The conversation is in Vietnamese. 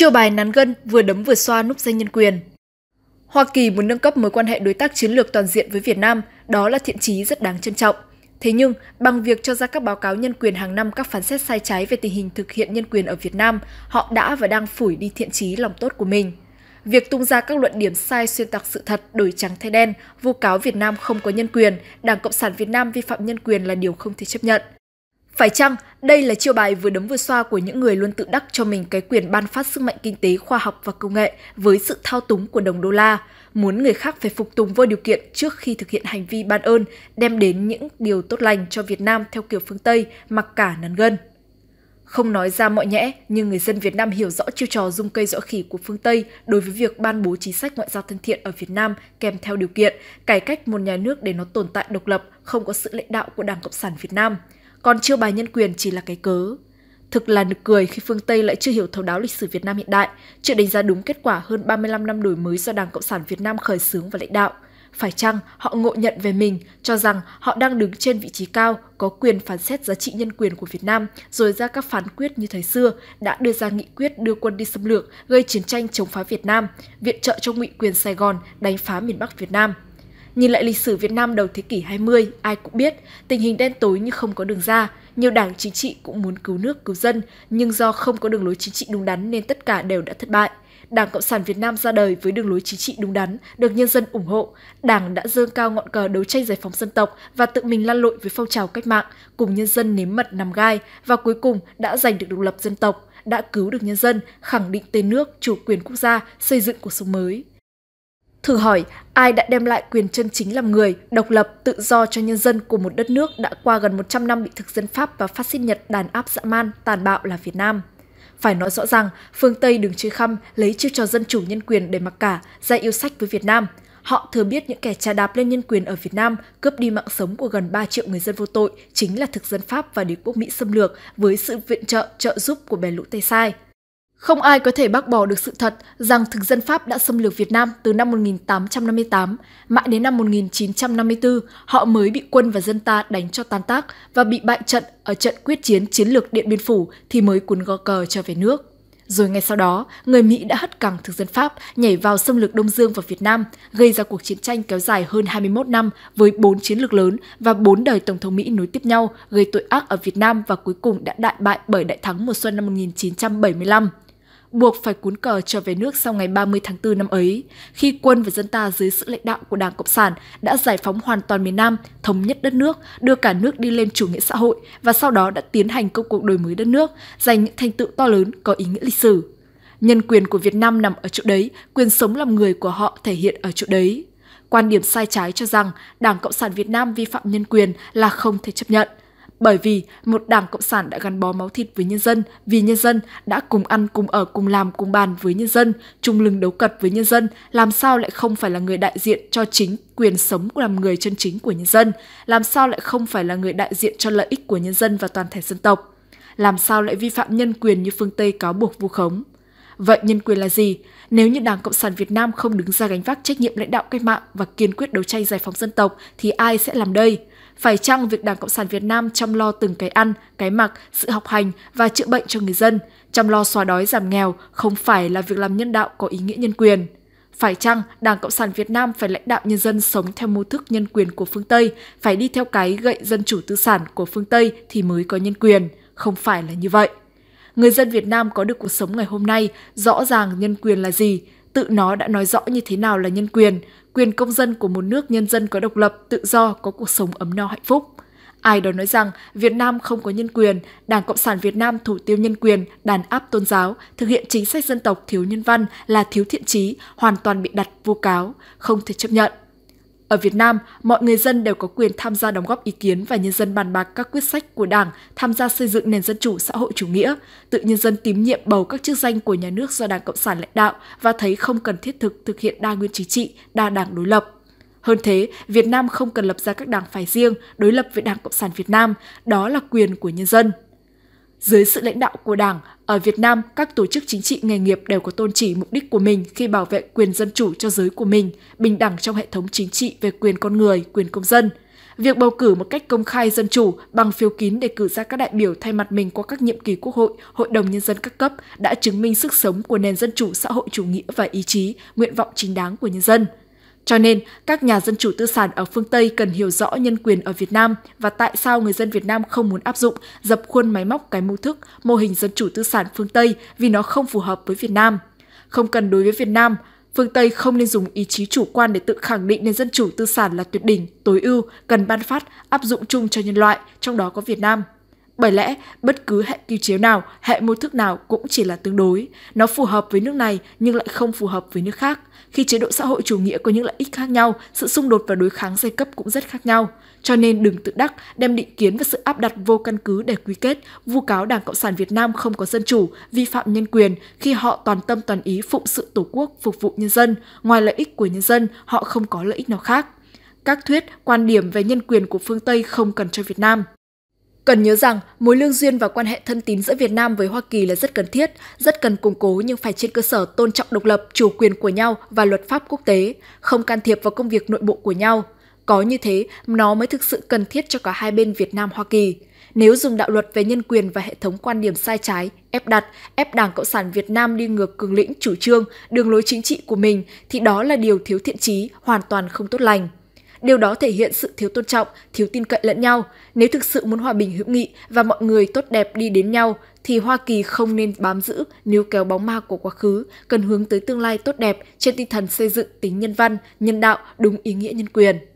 Chiêu bài nắn gân vừa đấm vừa xoa núp danh nhân quyền. Hoa Kỳ muốn nâng cấp mối quan hệ đối tác chiến lược toàn diện với Việt Nam, đó là thiện chí rất đáng trân trọng. Thế nhưng, bằng việc cho ra các báo cáo nhân quyền hàng năm các phán xét sai trái về tình hình thực hiện nhân quyền ở Việt Nam, họ đã và đang phủi đi thiện chí lòng tốt của mình. Việc tung ra các luận điểm sai xuyên tạc sự thật, đổi trắng thay đen, vu cáo Việt Nam không có nhân quyền, Đảng Cộng sản Việt Nam vi phạm nhân quyền là điều không thể chấp nhận. Phải chăng đây là chiêu bài vừa đấm vừa xoa của những người luôn tự đắc cho mình cái quyền ban phát sức mạnh kinh tế, khoa học và công nghệ với sự thao túng của đồng đô la, muốn người khác phải phục tùng vô điều kiện trước khi thực hiện hành vi ban ơn, đem đến những điều tốt lành cho Việt Nam theo kiểu phương Tây, mặc cả nắn gân. Không nói ra mọi nhẽ, nhưng người dân Việt Nam hiểu rõ chiêu trò dung cây rõ khỉ của phương Tây đối với việc ban bố chính sách ngoại giao thân thiện ở Việt Nam kèm theo điều kiện cải cách một nhà nước để nó tồn tại độc lập, không có sự lãnh đạo của Đảng Cộng sản Việt Nam – còn chiêu bài nhân quyền chỉ là cái cớ. Thực là nực cười khi phương Tây lại chưa hiểu thấu đáo lịch sử Việt Nam hiện đại, chưa đánh giá đúng kết quả hơn 35 năm đổi mới do Đảng Cộng sản Việt Nam khởi xướng và lãnh đạo. Phải chăng họ ngộ nhận về mình, cho rằng họ đang đứng trên vị trí cao, có quyền phán xét giá trị nhân quyền của Việt Nam, rồi ra các phán quyết như thời xưa, đã đưa ra nghị quyết đưa quân đi xâm lược, gây chiến tranh chống phá Việt Nam, viện trợ cho ngụy quyền Sài Gòn, đánh phá miền Bắc Việt Nam – Nhìn lại lịch sử Việt Nam đầu thế kỷ 20, ai cũng biết, tình hình đen tối như không có đường ra. Nhiều đảng chính trị cũng muốn cứu nước, cứu dân, nhưng do không có đường lối chính trị đúng đắn nên tất cả đều đã thất bại. Đảng Cộng sản Việt Nam ra đời với đường lối chính trị đúng đắn, được nhân dân ủng hộ. Đảng đã dâng cao ngọn cờ đấu tranh giải phóng dân tộc và tự mình lan lội với phong trào cách mạng, cùng nhân dân nếm mật nằm gai và cuối cùng đã giành được độc lập dân tộc, đã cứu được nhân dân, khẳng định tên nước, chủ quyền quốc gia, xây dựng cuộc sống mới. Thử hỏi, ai đã đem lại quyền chân chính làm người, độc lập, tự do cho nhân dân của một đất nước đã qua gần 100 năm bị thực dân Pháp và phát xít Nhật đàn áp dã man, tàn bạo là Việt Nam? Phải nói rõ rằng, phương Tây đừng chơi khăm, lấy chiêu trò dân chủ nhân quyền để mặc cả, ra yêu sách với Việt Nam. Họ thừa biết những kẻ trà đạp lên nhân quyền ở Việt Nam, cướp đi mạng sống của gần 3 triệu người dân vô tội, chính là thực dân Pháp và đế quốc Mỹ xâm lược với sự viện trợ, trợ giúp của bè lũ Tây Sai. Không ai có thể bác bỏ được sự thật rằng thực dân Pháp đã xâm lược Việt Nam từ năm 1858, mãi đến năm 1954 họ mới bị quân và dân ta đánh cho tan tác và bị bại trận ở trận quyết chiến chiến lược Điện Biên Phủ thì mới cuốn gò cờ trở về nước. Rồi ngay sau đó, người Mỹ đã hất cẳng thực dân Pháp nhảy vào xâm lược Đông Dương và Việt Nam, gây ra cuộc chiến tranh kéo dài hơn 21 năm với 4 chiến lược lớn và 4 đời Tổng thống Mỹ nối tiếp nhau gây tội ác ở Việt Nam và cuối cùng đã đại bại bởi đại thắng mùa xuân năm 1975 buộc phải cuốn cờ trở về nước sau ngày 30 tháng 4 năm ấy, khi quân và dân ta dưới sự lãnh đạo của Đảng Cộng sản đã giải phóng hoàn toàn miền Nam, thống nhất đất nước, đưa cả nước đi lên chủ nghĩa xã hội và sau đó đã tiến hành công cuộc đổi mới đất nước, giành những thành tựu to lớn có ý nghĩa lịch sử. Nhân quyền của Việt Nam nằm ở chỗ đấy, quyền sống làm người của họ thể hiện ở chỗ đấy. Quan điểm sai trái cho rằng Đảng Cộng sản Việt Nam vi phạm nhân quyền là không thể chấp nhận – bởi vì một đảng Cộng sản đã gắn bó máu thịt với nhân dân, vì nhân dân, đã cùng ăn, cùng ở, cùng làm, cùng bàn với nhân dân, chung lưng đấu cật với nhân dân, làm sao lại không phải là người đại diện cho chính quyền sống của làm người chân chính của nhân dân, làm sao lại không phải là người đại diện cho lợi ích của nhân dân và toàn thể dân tộc, làm sao lại vi phạm nhân quyền như phương Tây cáo buộc vu khống. Vậy nhân quyền là gì? Nếu như Đảng Cộng sản Việt Nam không đứng ra gánh vác trách nhiệm lãnh đạo cách mạng và kiên quyết đấu tranh giải phóng dân tộc thì ai sẽ làm đây? Phải chăng việc Đảng Cộng sản Việt Nam chăm lo từng cái ăn, cái mặc, sự học hành và chữa bệnh cho người dân, chăm lo xóa đói giảm nghèo không phải là việc làm nhân đạo có ý nghĩa nhân quyền? Phải chăng Đảng Cộng sản Việt Nam phải lãnh đạo nhân dân sống theo mô thức nhân quyền của phương Tây, phải đi theo cái gậy dân chủ tư sản của phương Tây thì mới có nhân quyền? Không phải là như vậy. Người dân Việt Nam có được cuộc sống ngày hôm nay, rõ ràng nhân quyền là gì, tự nó đã nói rõ như thế nào là nhân quyền, quyền công dân của một nước nhân dân có độc lập, tự do, có cuộc sống ấm no hạnh phúc. Ai đó nói rằng Việt Nam không có nhân quyền, Đảng Cộng sản Việt Nam thủ tiêu nhân quyền, đàn áp tôn giáo, thực hiện chính sách dân tộc thiếu nhân văn là thiếu thiện trí, hoàn toàn bị đặt vô cáo, không thể chấp nhận. Ở Việt Nam, mọi người dân đều có quyền tham gia đóng góp ý kiến và nhân dân bàn bạc các quyết sách của Đảng, tham gia xây dựng nền dân chủ xã hội chủ nghĩa, tự nhân dân tín nhiệm bầu các chức danh của nhà nước do Đảng Cộng sản lãnh đạo và thấy không cần thiết thực thực hiện đa nguyên chính trị, đa đảng đối lập. Hơn thế, Việt Nam không cần lập ra các đảng phái riêng đối lập với Đảng Cộng sản Việt Nam, đó là quyền của nhân dân. Dưới sự lãnh đạo của Đảng, ở Việt Nam, các tổ chức chính trị nghề nghiệp đều có tôn chỉ mục đích của mình khi bảo vệ quyền dân chủ cho giới của mình, bình đẳng trong hệ thống chính trị về quyền con người, quyền công dân. Việc bầu cử một cách công khai dân chủ bằng phiếu kín để cử ra các đại biểu thay mặt mình qua các nhiệm kỳ Quốc hội, Hội đồng Nhân dân các cấp đã chứng minh sức sống của nền dân chủ xã hội chủ nghĩa và ý chí, nguyện vọng chính đáng của nhân dân – cho nên, các nhà dân chủ tư sản ở phương Tây cần hiểu rõ nhân quyền ở Việt Nam và tại sao người dân Việt Nam không muốn áp dụng dập khuôn máy móc cái mô thức, mô hình dân chủ tư sản phương Tây vì nó không phù hợp với Việt Nam. Không cần đối với Việt Nam, phương Tây không nên dùng ý chí chủ quan để tự khẳng định nền dân chủ tư sản là tuyệt đỉnh, tối ưu, cần ban phát, áp dụng chung cho nhân loại, trong đó có Việt Nam. Bởi lẽ, bất cứ hệ quy chiếu nào, hệ mô thức nào cũng chỉ là tương đối. Nó phù hợp với nước này nhưng lại không phù hợp với nước khác. Khi chế độ xã hội chủ nghĩa có những lợi ích khác nhau, sự xung đột và đối kháng giai cấp cũng rất khác nhau. Cho nên đừng tự đắc đem định kiến và sự áp đặt vô căn cứ để quy kết, vu cáo Đảng Cộng sản Việt Nam không có dân chủ, vi phạm nhân quyền khi họ toàn tâm toàn ý phụng sự Tổ quốc, phục vụ nhân dân. Ngoài lợi ích của nhân dân, họ không có lợi ích nào khác. Các thuyết, quan điểm về nhân quyền của phương Tây không cần cho Việt Nam. Cần nhớ rằng, mối lương duyên và quan hệ thân tín giữa Việt Nam với Hoa Kỳ là rất cần thiết, rất cần củng cố nhưng phải trên cơ sở tôn trọng độc lập, chủ quyền của nhau và luật pháp quốc tế, không can thiệp vào công việc nội bộ của nhau. Có như thế, nó mới thực sự cần thiết cho cả hai bên Việt Nam Hoa Kỳ. Nếu dùng đạo luật về nhân quyền và hệ thống quan điểm sai trái, ép đặt, ép Đảng Cộng sản Việt Nam đi ngược cường lĩnh chủ trương, đường lối chính trị của mình thì đó là điều thiếu thiện trí, hoàn toàn không tốt lành. Điều đó thể hiện sự thiếu tôn trọng, thiếu tin cậy lẫn nhau. Nếu thực sự muốn hòa bình hữu nghị và mọi người tốt đẹp đi đến nhau, thì Hoa Kỳ không nên bám giữ níu kéo bóng ma của quá khứ, cần hướng tới tương lai tốt đẹp trên tinh thần xây dựng tính nhân văn, nhân đạo, đúng ý nghĩa nhân quyền.